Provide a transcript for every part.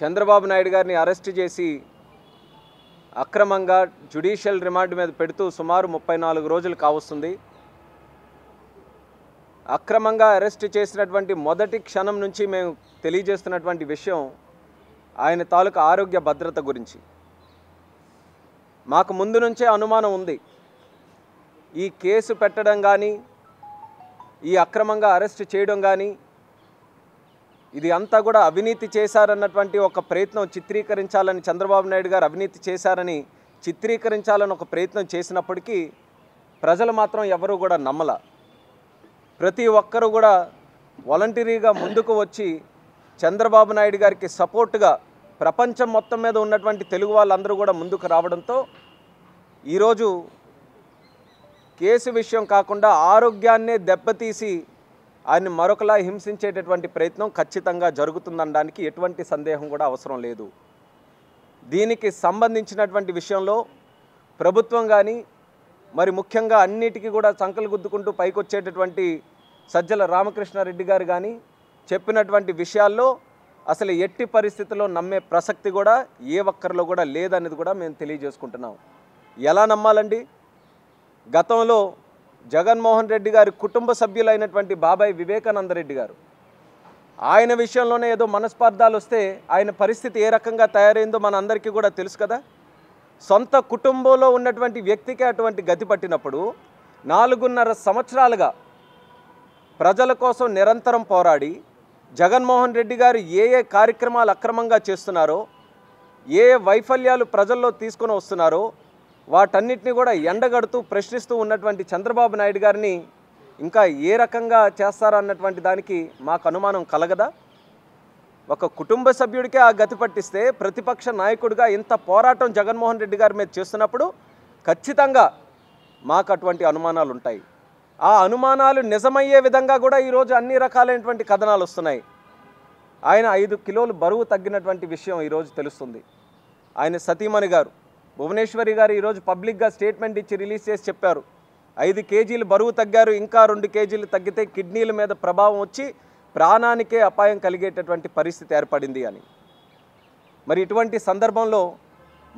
చంద్రబాబు నాయుడు గారిని అరెస్ట్ చేసి అక్రమంగా జుడిషియల్ రిమాండ్ మీద పెడుతూ సుమారు ముప్పై నాలుగు రోజులు కావస్తుంది అక్రమంగా అరెస్ట్ చేసినటువంటి మొదటి క్షణం నుంచి మేము తెలియజేస్తున్నటువంటి విషయం ఆయన తాలూకా ఆరోగ్య భద్రత గురించి మాకు ముందు నుంచే అనుమానం ఉంది ఈ కేసు పెట్టడం కానీ ఈ అక్రమంగా అరెస్ట్ చేయడం కానీ ఇది అంతా కూడా అవినీతి చేశారన్నటువంటి ఒక ప్రయత్నం చిత్రీకరించాలని చంద్రబాబు నాయుడు గారు అవినీతి చేశారని చిత్రీకరించాలని ఒక ప్రయత్నం చేసినప్పటికీ ప్రజలు మాత్రం ఎవరూ కూడా నమ్మల ప్రతి ఒక్కరూ కూడా వాలంటీరీగా ముందుకు వచ్చి చంద్రబాబు నాయుడు గారికి సపోర్టుగా ప్రపంచం మొత్తం మీద ఉన్నటువంటి తెలుగు వాళ్ళందరూ కూడా ముందుకు రావడంతో ఈరోజు కేసు విషయం కాకుండా ఆరోగ్యాన్నే దెబ్బతీసి ఆయన్ని మరొకలా హింసించేటటువంటి ప్రయత్నం ఖచ్చితంగా జరుగుతుందనడానికి ఎటువంటి సందేహం కూడా అవసరం లేదు దీనికి సంబంధించినటువంటి విషయంలో ప్రభుత్వం కానీ మరి ముఖ్యంగా అన్నిటికీ కూడా సంకలు గుద్దుకుంటూ పైకొచ్చేటటువంటి సజ్జల రామకృష్ణారెడ్డి గారు కానీ చెప్పినటువంటి విషయాల్లో అసలు ఎట్టి పరిస్థితుల్లో నమ్మే ప్రసక్తి కూడా ఏ ఒక్కరిలో కూడా లేదనేది కూడా మేము తెలియజేసుకుంటున్నాం ఎలా నమ్మాలండి గతంలో జగన్మోహన్ రెడ్డి గారి కుటుంబ సభ్యులైనటువంటి బాబాయ్ వివేకానంద రెడ్డి గారు ఆయన విషయంలోనే ఏదో మనస్పార్థాలు వస్తే ఆయన పరిస్థితి ఏ రకంగా తయారైందో మన అందరికీ కూడా తెలుసు కదా సొంత కుటుంబంలో ఉన్నటువంటి వ్యక్తికే అటువంటి గతి పట్టినప్పుడు నాలుగున్నర సంవత్సరాలుగా ప్రజల కోసం నిరంతరం పోరాడి జగన్మోహన్ రెడ్డి గారు ఏ ఏ కార్యక్రమాలు అక్రమంగా చేస్తున్నారో ఏ వైఫల్యాలు ప్రజల్లో తీసుకుని వస్తున్నారో వాటన్నిటిని కూడా ఎండగడుతూ ప్రశ్నిస్తూ ఉన్నటువంటి చంద్రబాబు నాయుడు గారిని ఇంకా ఏ రకంగా చేస్తారన్నటువంటి దానికి మాకు అనుమానం కలగదా ఒక కుటుంబ సభ్యుడికే ఆ గతి పట్టిస్తే ప్రతిపక్ష నాయకుడిగా ఇంత పోరాటం జగన్మోహన్ రెడ్డి గారి మీద చేస్తున్నప్పుడు ఖచ్చితంగా మాకు అటువంటి అనుమానాలు ఉంటాయి ఆ అనుమానాలు నిజమయ్యే విధంగా కూడా ఈరోజు అన్ని రకాలైనటువంటి కథనాలు వస్తున్నాయి ఆయన ఐదు కిలోలు బరువు తగ్గినటువంటి విషయం ఈరోజు తెలుస్తుంది ఆయన సతీమణి గారు భువనేశ్వరి గారు ఈరోజు పబ్లిక్గా స్టేట్మెంట్ ఇచ్చి రిలీజ్ చేసి చెప్పారు ఐదు కేజీలు బరువు తగ్గారు ఇంకా రెండు కేజీలు తగ్గితే కిడ్నీల మీద ప్రభావం వచ్చి ప్రాణానికే అపాయం కలిగేటటువంటి పరిస్థితి ఏర్పడింది అని మరి ఇటువంటి సందర్భంలో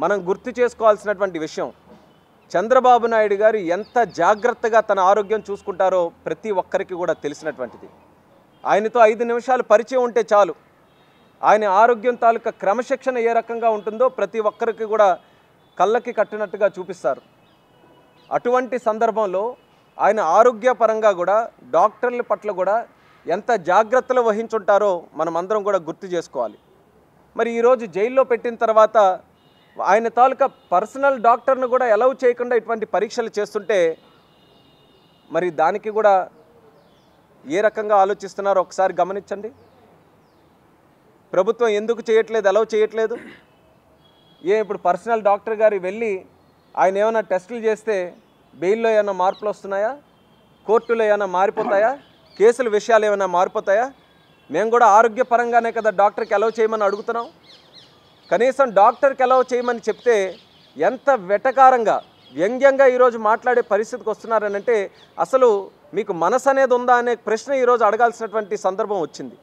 మనం గుర్తు చేసుకోవాల్సినటువంటి విషయం చంద్రబాబు నాయుడు గారు ఎంత జాగ్రత్తగా తన ఆరోగ్యం చూసుకుంటారో ప్రతి ఒక్కరికి కూడా తెలిసినటువంటిది ఆయనతో ఐదు నిమిషాలు పరిచయం ఉంటే చాలు ఆయన ఆరోగ్యం తాలూకా క్రమశిక్షణ ఏ రకంగా ఉంటుందో ప్రతి ఒక్కరికి కూడా కళ్ళకి కట్టినట్టుగా చూపిస్తారు అటువంటి సందర్భంలో ఆయన ఆరోగ్యపరంగా కూడా డాక్టర్ల పట్ల కూడా ఎంత జాగ్రత్తలు వహించుంటారో మనమందరం కూడా గుర్తు చేసుకోవాలి మరి ఈరోజు జైల్లో పెట్టిన తర్వాత ఆయన తాలూకా పర్సనల్ డాక్టర్ను కూడా ఎలవ్ చేయకుండా ఇటువంటి పరీక్షలు చేస్తుంటే మరి దానికి కూడా ఏ రకంగా ఆలోచిస్తున్నారో ఒకసారి గమనించండి ప్రభుత్వం ఎందుకు చేయట్లేదు ఎలవ్ చేయట్లేదు ఏ ఇప్పుడు పర్సనల్ డాక్టర్ గారి వెళ్ళి ఆయన ఏమైనా టెస్టులు చేస్తే బెయిల్లో ఏమైనా మార్పులు వస్తున్నాయా కోర్టులో ఏమైనా మారిపోతాయా కేసుల విషయాలు ఏమైనా మారిపోతాయా మేము కూడా ఆరోగ్యపరంగానే కదా డాక్టర్కి అలౌ చేయమని అడుగుతున్నాం కనీసం డాక్టర్కి అలౌ చేయమని చెప్తే ఎంత వెటకారంగా వ్యంగ్యంగా ఈరోజు మాట్లాడే పరిస్థితికి వస్తున్నారనంటే అసలు మీకు మనసు అనేది ఉందా అనే ప్రశ్న ఈరోజు అడగాల్సినటువంటి సందర్భం వచ్చింది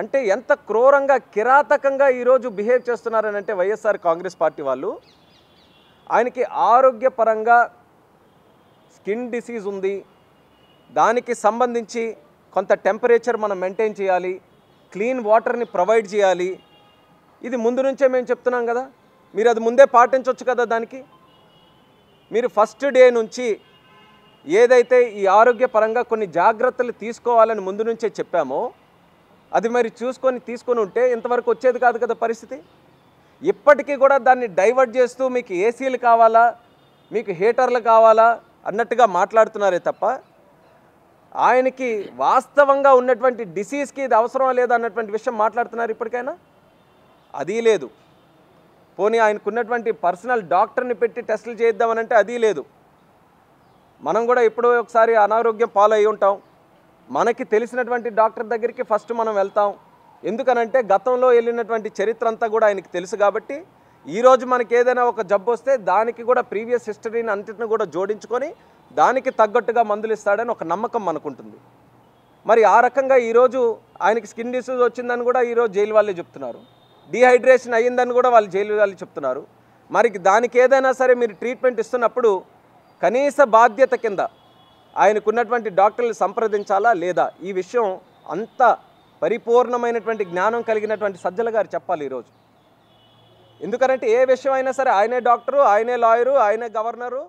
అంటే ఎంత క్రూరంగా కిరాతకంగా ఈరోజు బిహేవ్ చేస్తున్నారని అంటే వైఎస్ఆర్ కాంగ్రెస్ పార్టీ వాళ్ళు ఆయనకి ఆరోగ్యపరంగా స్కిన్ డిసీజ్ ఉంది దానికి సంబంధించి కొంత టెంపరేచర్ మనం మెయింటైన్ చేయాలి క్లీన్ వాటర్ని ప్రొవైడ్ చేయాలి ఇది ముందు నుంచే మేము చెప్తున్నాం కదా మీరు అది ముందే పాటించవచ్చు కదా దానికి మీరు ఫస్ట్ డే నుంచి ఏదైతే ఈ ఆరోగ్యపరంగా కొన్ని జాగ్రత్తలు తీసుకోవాలని ముందు నుంచే చెప్పామో అది మరి చూసుకొని తీసుకొని ఉంటే ఇంతవరకు వచ్చేది కాదు కదా పరిస్థితి ఇప్పటికీ కూడా దాన్ని డైవర్ట్ చేస్తూ మీకు ఏసీలు కావాలా మీకు హీటర్లు కావాలా అన్నట్టుగా మాట్లాడుతున్నారే తప్ప ఆయనకి వాస్తవంగా ఉన్నటువంటి డిసీజ్కి ఇది అవసరం లేదా అన్నటువంటి విషయం మాట్లాడుతున్నారు ఇప్పటికైనా అది లేదు పోనీ ఆయనకున్నటువంటి పర్సనల్ డాక్టర్ని పెట్టి టెస్టులు చేయిద్దామనంటే అది లేదు మనం కూడా ఎప్పుడో ఒకసారి అనారోగ్యం పాలు ఉంటాం మనకి తెలిసినటువంటి డాక్టర్ దగ్గరికి ఫస్ట్ మనం వెళ్తాం ఎందుకనంటే గతంలో వెళ్ళినటువంటి చరిత్ర అంతా కూడా ఆయనకి తెలుసు కాబట్టి ఈరోజు మనకి ఏదైనా ఒక జబ్బు వస్తే దానికి కూడా ప్రీవియస్ హిస్టరీని అంతటిని కూడా జోడించుకొని దానికి తగ్గట్టుగా మందులు ఇస్తాడని ఒక నమ్మకం మనకుంటుంది మరి ఆ రకంగా ఈరోజు ఆయనకి స్కిన్ డిసీజ్ వచ్చిందని కూడా ఈరోజు జైలు వాళ్ళే చెప్తున్నారు డీహైడ్రేషన్ అయ్యిందని కూడా వాళ్ళు జైలు వాళ్ళు చెప్తున్నారు మరి దానికి ఏదైనా సరే మీరు ట్రీట్మెంట్ ఇస్తున్నప్పుడు కనీస బాధ్యత కింద ఆయనకున్నటువంటి డాక్టర్లు సంప్రదించాలా లేదా ఈ విషయం అంత పరిపూర్ణమైనటువంటి జ్ఞానం కలిగినటువంటి సజ్జల గారు చెప్పాలి ఈరోజు ఎందుకంటే ఏ విషయం అయినా సరే ఆయనే డాక్టరు ఆయనే లాయరు ఆయనే గవర్నరు